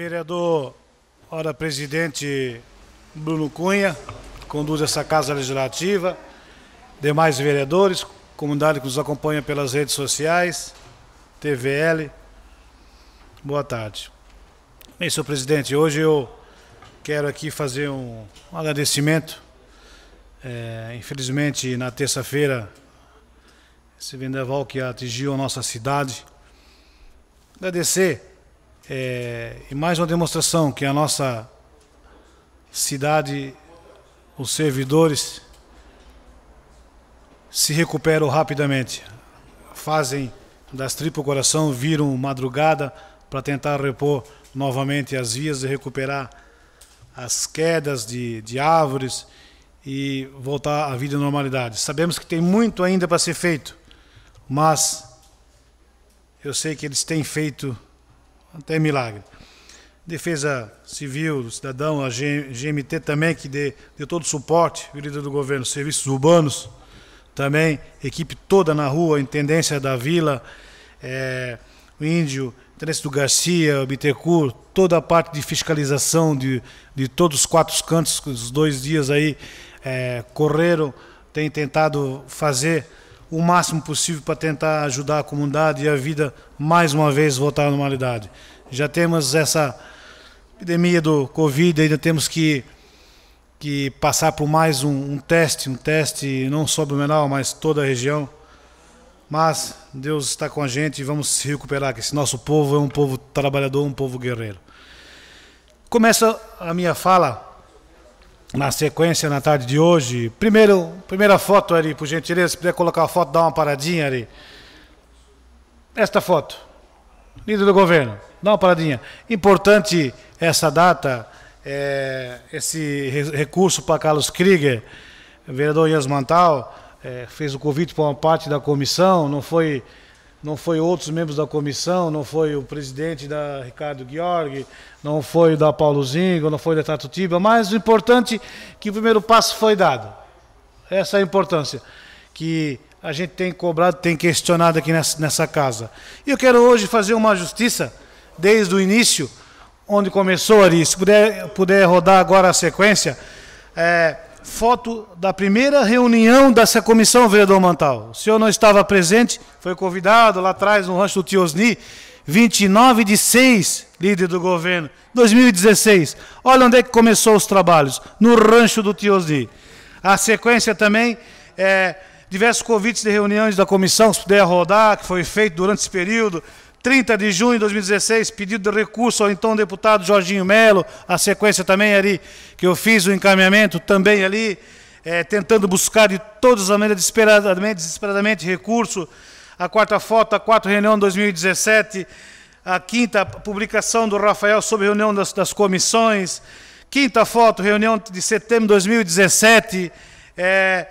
Vereador, ora presidente Bruno Cunha, conduz essa casa legislativa, demais vereadores, comunidade que nos acompanha pelas redes sociais, TVL. Boa tarde. Bem, senhor presidente, hoje eu quero aqui fazer um, um agradecimento. É, infelizmente, na terça-feira, esse vendaval que atingiu a nossa cidade. Agradecer é, e mais uma demonstração que a nossa cidade, os servidores, se recuperam rapidamente. Fazem das tripas coração, viram madrugada para tentar repor novamente as vias e recuperar as quedas de, de árvores e voltar à vida à normalidade. Sabemos que tem muito ainda para ser feito, mas eu sei que eles têm feito até milagre. Defesa Civil, do Cidadão, a GMT também, que deu, deu todo o suporte, querida do governo, serviços urbanos também, equipe toda na rua, Intendência da Vila, é, o Índio, Intendência do Garcia, o Bittencourt, toda a parte de fiscalização de, de todos os quatro cantos, os dois dias aí, é, correram, têm tentado fazer o máximo possível para tentar ajudar a comunidade e a vida mais uma vez voltar à normalidade. Já temos essa epidemia do Covid, ainda temos que, que passar por mais um, um teste, um teste não só do Menal, mas toda a região. Mas Deus está com a gente e vamos se recuperar, que esse nosso povo é um povo trabalhador, um povo guerreiro. Começa a minha fala na sequência na tarde de hoje. Primeiro, primeira foto, Ari, por gentileza, se puder colocar a foto, dá uma paradinha, Ari. Esta foto. Líder do governo, dá uma paradinha. Importante essa data, é, esse recurso para Carlos Krieger, vereador Ias Mantal, é, fez o convite para uma parte da comissão, não foi não foi outros membros da comissão, não foi o presidente da Ricardo Gheorghe, não foi da Paulo Zingo, não foi da Tato Tiba, mas o importante é que o primeiro passo foi dado. Essa é a importância que a gente tem cobrado, tem questionado aqui nessa, nessa casa. E eu quero hoje fazer uma justiça desde o início, onde começou ali. Se puder, puder rodar agora a sequência. É, foto da primeira reunião dessa comissão, vereador Mantal. O senhor não estava presente, foi convidado lá atrás no rancho do Tiosni, 29 de 6, líder do governo, 2016. Olha onde é que começou os trabalhos, no rancho do Tiosni. A sequência também é diversos convites de reuniões da comissão, se puder rodar, que foi feito durante esse período, 30 de junho de 2016, pedido de recurso ao então deputado Jorginho Melo, a sequência também ali, que eu fiz o encaminhamento também ali, é, tentando buscar de todas as maneiras desesperadamente, desesperadamente recurso. A quarta foto, a quarta reunião de 2017, a quinta publicação do Rafael sobre reunião das, das comissões, quinta foto, reunião de setembro de 2017, é,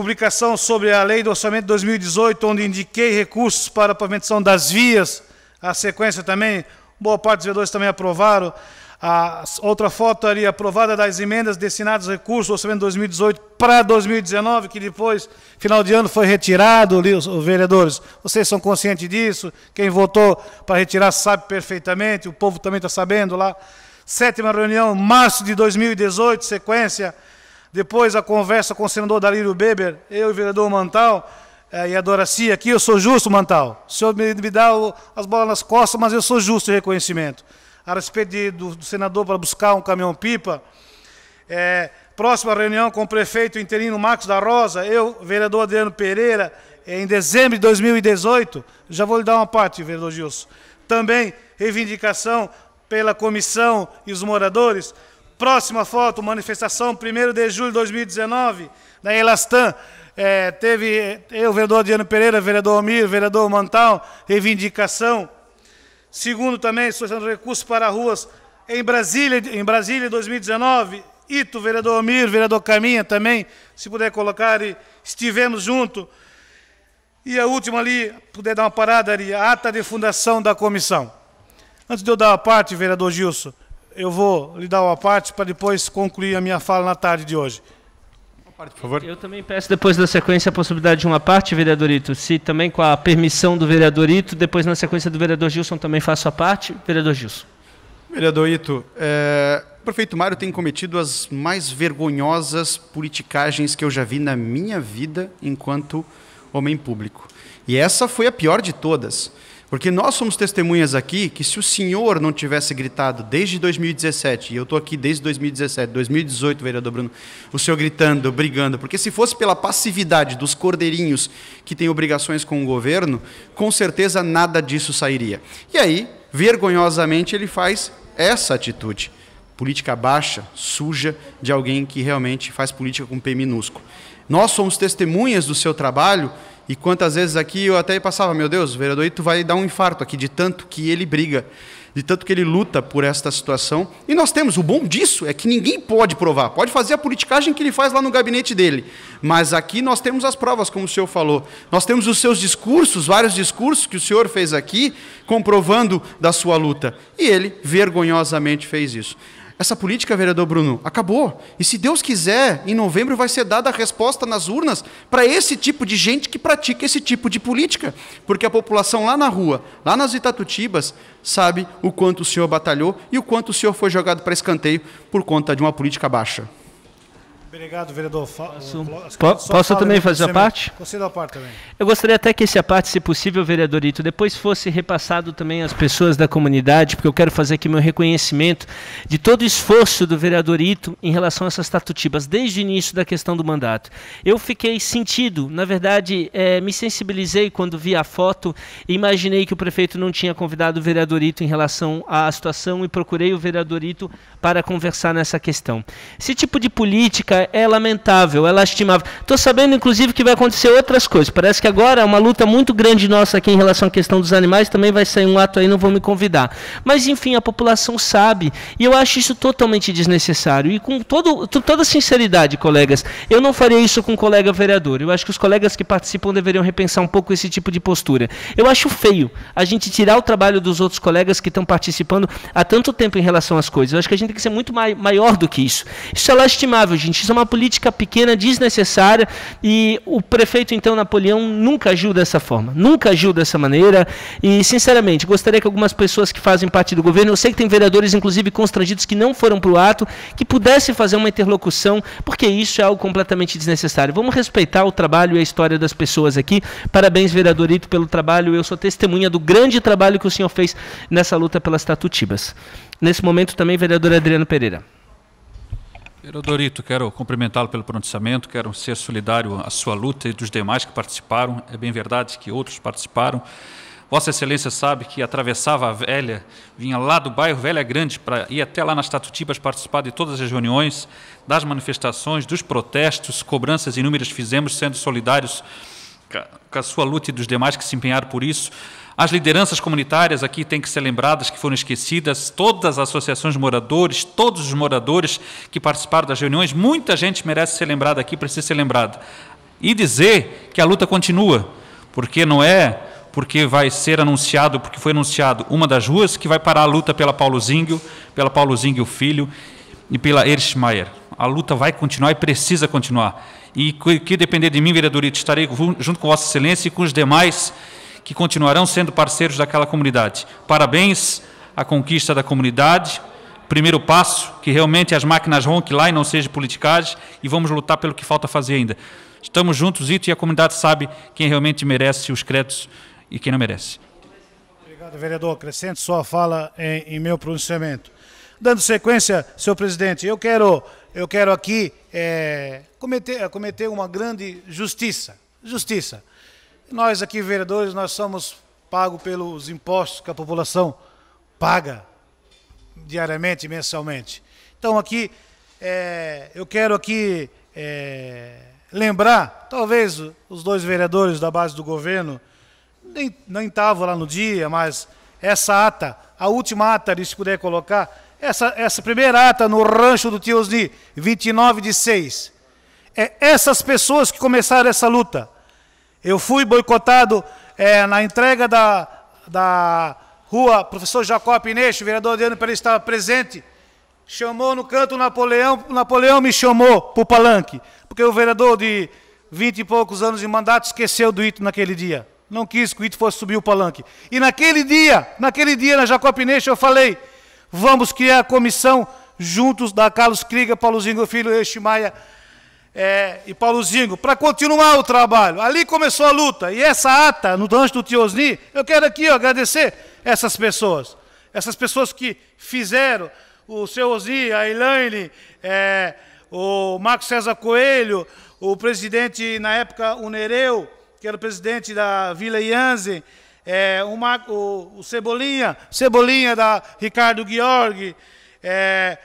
publicação sobre a Lei do Orçamento de 2018, onde indiquei recursos para a pavimentação das vias, a sequência também, boa parte dos vereadores também aprovaram. A outra foto ali, aprovada das emendas destinadas aos recursos do orçamento de 2018 para 2019, que depois, final de ano, foi retirado, ali, os, os vereadores. Vocês são conscientes disso? Quem votou para retirar sabe perfeitamente, o povo também está sabendo lá. Sétima reunião, março de 2018, sequência depois a conversa com o senador Dalírio Beber, eu e o vereador Mantal, eh, e a Doraci aqui, eu sou justo, Mantal. O senhor me, me dá o, as bolas nas costas, mas eu sou justo em reconhecimento. A respeito de, do, do, senador para buscar um caminhão-pipa, é, próxima reunião com o prefeito interino Marcos da Rosa, eu, vereador Adriano Pereira, eh, em dezembro de 2018, já vou lhe dar uma parte, vereador Gilson. Também reivindicação pela comissão e os moradores, Próxima foto, manifestação, 1 de julho de 2019, na Elastan. É, teve eh, eu, vereador Diano Pereira, vereador Almir, vereador Mantal, reivindicação. Segundo também, solicitando recursos para ruas em Brasília, em Brasília 2019, Ito, vereador Almir, vereador Caminha também, se puder colocar, e estivemos junto. E a última ali, puder dar uma parada ali, a ata de fundação da comissão. Antes de eu dar a parte, vereador Gilson, eu vou lhe dar uma parte para depois concluir a minha fala na tarde de hoje. Eu também peço depois da sequência a possibilidade de uma parte, vereador Ito. Se também com a permissão do vereador Ito, depois na sequência do vereador Gilson também faço a parte. Vereador Gilson. Vereador Ito, é, o prefeito Mário tem cometido as mais vergonhosas politicagens que eu já vi na minha vida enquanto homem público. E essa foi a pior de todas. Porque nós somos testemunhas aqui que se o senhor não tivesse gritado desde 2017, e eu estou aqui desde 2017, 2018, vereador Bruno, o senhor gritando, brigando, porque se fosse pela passividade dos cordeirinhos que têm obrigações com o governo, com certeza nada disso sairia. E aí, vergonhosamente, ele faz essa atitude. Política baixa, suja, de alguém que realmente faz política com P minúsculo. Nós somos testemunhas do seu trabalho e quantas vezes aqui eu até passava, meu Deus, o vereador tu vai dar um infarto aqui, de tanto que ele briga, de tanto que ele luta por esta situação. E nós temos, o bom disso é que ninguém pode provar, pode fazer a politicagem que ele faz lá no gabinete dele. Mas aqui nós temos as provas, como o senhor falou. Nós temos os seus discursos, vários discursos que o senhor fez aqui, comprovando da sua luta. E ele vergonhosamente fez isso essa política, vereador Bruno, acabou. E se Deus quiser, em novembro vai ser dada a resposta nas urnas para esse tipo de gente que pratica esse tipo de política. Porque a população lá na rua, lá nas Itatutibas, sabe o quanto o senhor batalhou e o quanto o senhor foi jogado para escanteio por conta de uma política baixa. Obrigado, vereador. Posso, posso também fazer a parte? Concedo a parte também. Eu gostaria até que esse a parte, se possível, vereadorito, depois fosse repassado também às pessoas da comunidade, porque eu quero fazer aqui meu reconhecimento de todo o esforço do vereadorito em relação a essas tatutibas, desde o início da questão do mandato. Eu fiquei sentido, na verdade, é, me sensibilizei quando vi a foto e imaginei que o prefeito não tinha convidado o vereadorito em relação à situação e procurei o vereadorito para conversar nessa questão. Esse tipo de política é lamentável, é lastimável. Estou sabendo, inclusive, que vai acontecer outras coisas. Parece que agora é uma luta muito grande nossa aqui em relação à questão dos animais também vai sair um ato aí, não vou me convidar. Mas, enfim, a população sabe. E eu acho isso totalmente desnecessário. E com todo, toda sinceridade, colegas, eu não faria isso com um colega vereador. Eu acho que os colegas que participam deveriam repensar um pouco esse tipo de postura. Eu acho feio a gente tirar o trabalho dos outros colegas que estão participando há tanto tempo em relação às coisas. Eu acho que a gente tem que ser muito mai maior do que isso. Isso é lastimável, gente. Isso é uma política pequena, desnecessária, e o prefeito, então, Napoleão, nunca agiu dessa forma, nunca agiu dessa maneira. E, sinceramente, gostaria que algumas pessoas que fazem parte do governo, eu sei que tem vereadores, inclusive, constrangidos que não foram para o ato, que pudessem fazer uma interlocução, porque isso é algo completamente desnecessário. Vamos respeitar o trabalho e a história das pessoas aqui. Parabéns, vereador Ito, pelo trabalho. Eu sou testemunha do grande trabalho que o senhor fez nessa luta pelas Tatutibas. Nesse momento, também, vereador Adriano Pereira. Dorito, quero cumprimentá-lo pelo pronunciamento, quero ser solidário à sua luta e dos demais que participaram. É bem verdade que outros participaram. Vossa Excelência sabe que atravessava a Velha, vinha lá do bairro Velha Grande para ir até lá nas Tatutibas participar de todas as reuniões, das manifestações, dos protestos, cobranças inúmeras fizemos, sendo solidários com a sua luta e dos demais que se empenharam por isso. As lideranças comunitárias aqui têm que ser lembradas que foram esquecidas, todas as associações de moradores, todos os moradores que participaram das reuniões, muita gente merece ser lembrada aqui, precisa ser lembrada. E dizer que a luta continua, porque não é porque vai ser anunciado, porque foi anunciado uma das ruas que vai parar a luta pela Paulo Zingio, pela Paulo Zingio Filho e pela Erich Mayer. A luta vai continuar e precisa continuar e que depender de mim, vereadorito, estarei junto com Vossa Excelência e com os demais que continuarão sendo parceiros daquela comunidade. Parabéns à conquista da comunidade. Primeiro passo, que realmente as máquinas ronquem lá e não seja politicagem, e vamos lutar pelo que falta fazer ainda. Estamos juntos, Ito, e a comunidade sabe quem realmente merece os créditos e quem não merece. Obrigado, vereador. Crescente sua fala em, em meu pronunciamento. Dando sequência, senhor presidente, eu quero, eu quero aqui é, cometer, é, cometer uma grande justiça. Justiça. Nós aqui, vereadores, nós somos pagos pelos impostos que a população paga diariamente, mensalmente. Então aqui, é, eu quero aqui é, lembrar, talvez os dois vereadores da base do governo, nem estavam lá no dia, mas essa ata, a última ata, se puder colocar, essa, essa primeira ata no rancho do tio Osni, 29 de 6. É essas pessoas que começaram essa luta. Eu fui boicotado é, na entrega da, da rua, professor Jacó Pineixo, vereador Adriano Pereira estava presente, chamou no canto Napoleão, Napoleão me chamou para o palanque, porque o vereador de vinte e poucos anos de mandato esqueceu do Ito naquele dia. Não quis que o Ito fosse subir o palanque. E naquele dia, naquele dia na Jacó Pineixo, eu falei, Vamos criar a comissão juntos da Carlos Kriga, Paulozinho Filho, Estimaia é, e Paulozinho, para continuar o trabalho. Ali começou a luta. E essa ata, no Rancho do Tiosni, eu quero aqui ó, agradecer essas pessoas. Essas pessoas que fizeram, o seu Osni, a Elaine, é, o Marco César Coelho, o presidente, na época, o Nereu, que era o presidente da Vila Ianzen, é, uma, o, o, Cebolinha, Cebolinha da Ricardo Giorgi é,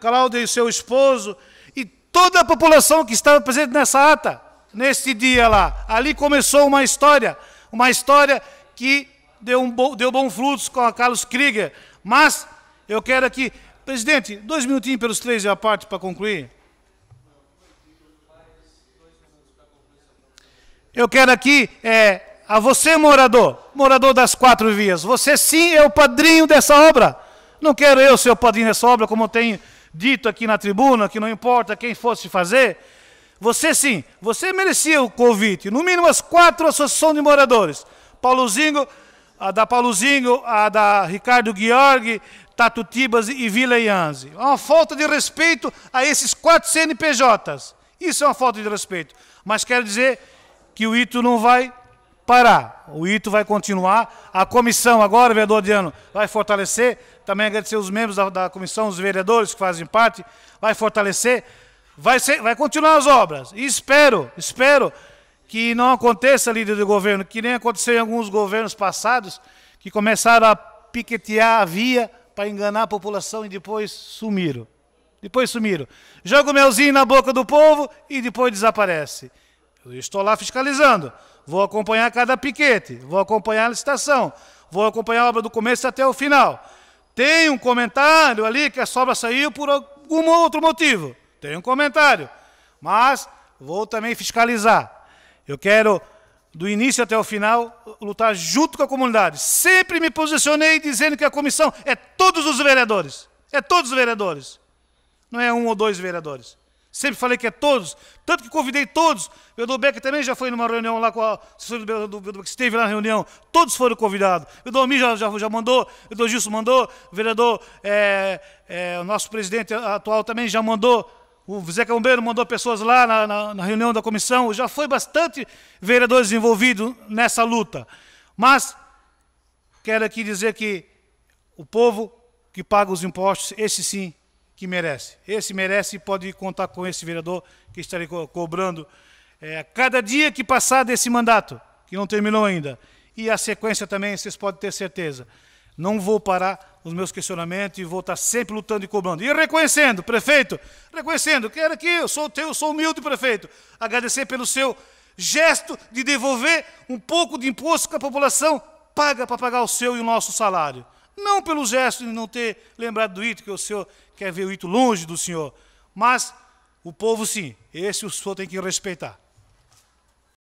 Cláudia e seu esposo, e toda a população que estava presente nessa ata, neste dia lá. Ali começou uma história, uma história que deu, um bo, deu bons frutos com a Carlos Krieger. Mas eu quero aqui, presidente, dois minutinhos pelos três e a parte para concluir. Eu quero aqui é, a você, morador, morador das quatro vias, você sim é o padrinho dessa obra. Não quero eu ser o padrinho dessa obra, como tenho dito aqui na tribuna, que não importa quem fosse fazer. Você sim, você merecia o convite. No mínimo as quatro associações de moradores. Paulozinho, a da Paulozinho, a da Ricardo Giorgi, Tatutibas e Vila Ianzi. É uma falta de respeito a esses quatro CNPJs. Isso é uma falta de respeito. Mas quero dizer que o Ito não vai parar. O ITO vai continuar. A comissão agora, vereador Diano, vai fortalecer. Também agradecer os membros da, da comissão, os vereadores que fazem parte. Vai fortalecer. Vai, ser, vai continuar as obras. E espero, espero que não aconteça, líder do governo, que nem aconteceu em alguns governos passados, que começaram a piquetear a via para enganar a população e depois sumiram. Depois sumiram. Joga o melzinho na boca do povo e depois desaparece. Eu estou lá fiscalizando, vou acompanhar cada piquete, vou acompanhar a licitação, vou acompanhar a obra do começo até o final. Tem um comentário ali que a sobra saiu por algum outro motivo. Tem um comentário. Mas vou também fiscalizar. Eu quero, do início até o final, lutar junto com a comunidade. Sempre me posicionei dizendo que a comissão é todos os vereadores. É todos os vereadores. Não é um ou dois vereadores. Sempre falei que é todos, tanto que convidei todos. O Beck também já foi numa reunião lá com a assessoria do, Edu que esteve lá na reunião, todos foram convidados. O Edu já, já, já mandou, o Gilson mandou, o vereador, é, é, o nosso presidente atual também já mandou. O Zeca Bombeiro mandou pessoas lá na, na, na, reunião da comissão, já foi bastante vereadores envolvidos nessa luta. Mas quero aqui dizer que o povo que paga os impostos, esse sim que merece. Esse merece e pode contar com esse vereador que estarei co cobrando é, cada dia que passar desse mandato, que não terminou ainda. E a sequência também, vocês podem ter certeza. Não vou parar os meus questionamentos e vou estar sempre lutando e cobrando. E reconhecendo, prefeito, reconhecendo, quero aqui, eu sou teu, sou humilde, prefeito. Agradecer pelo seu gesto de devolver um pouco de imposto que a população paga para pagar o seu e o nosso salário. Não pelo gesto de não ter lembrado do Ito, que o senhor quer ver o Ito longe do senhor, mas o povo sim, esse o senhor tem que respeitar.